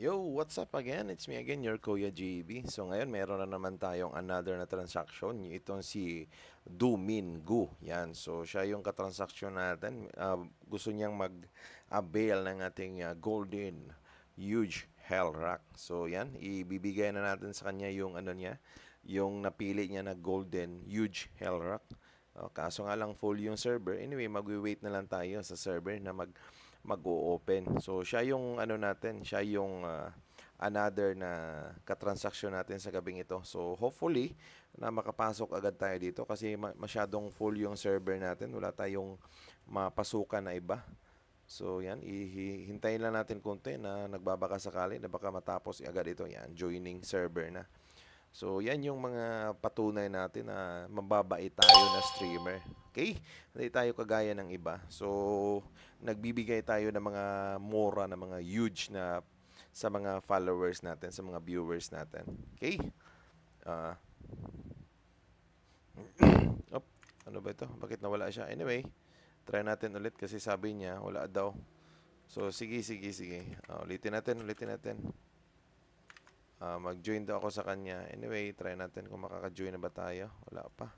Yo, what's up again? It's me again, your Kuya JB. So ngayon, meron na naman tayong another na transaction. Itong si Dumin Gu. Yan. So siya yung katransaksyon natin. Uh, gusto niyang mag-avail ng ating uh, golden huge hell rock. So yan, ibibigay na natin sa kanya yung ano niya, yung napili niya na golden huge hell rock. Uh, kaso nga lang full yung server. Anyway, magwi-wait na lang tayo sa server na mag mag-o-open. So siya yung ano natin, siya yung uh, another na katransaksyon natin sa gabing ito. So hopefully na makapasok agad tayo dito kasi masyadong full yung server natin. Wala tayong mapasukan na iba. So yan, hihintayin lang natin konti na nagbabaka sakali na baka matapos agad ito. Yan, joining server na. So, yan yung mga patunay natin na mababait tayo na streamer. Okay? Hindi tayo kagaya ng iba. So, nagbibigay tayo ng mga mora, ng mga huge na sa mga followers natin, sa mga viewers natin. Okay? Uh, op, ano ba ito? Bakit nawala siya? Anyway, try natin ulit kasi sabi niya, wala daw. So, sige, sige, sige. Uh, ulitin natin, ulitin natin. Uh, mag-join daw ako sa kanya. Anyway, try natin kung makaka-join na ba tayo. Wala pa.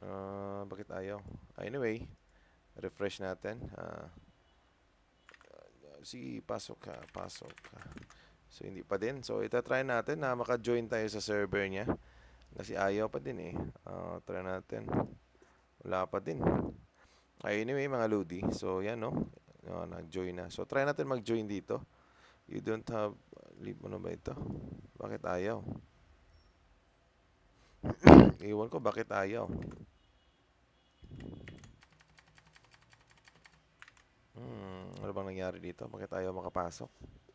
Uh, bakit ayaw? Uh, anyway, refresh natin. Uh, sige, pasok ka, pasok ka. So, hindi pa din. So, try natin na maka-join tayo sa server niya. Kasi ayaw pa din eh. Uh, try natin. Wala pa din. Ay, anyway, mga Ludi. So, yan no. Uh, Nag-join na. So, try natin mag-join dito. You don't have... Leave na ba ito? Bakit ayaw? Iwan ko, bakit ayaw? Hmm, ano bang nangyari dito? Bakit ayaw makapasok?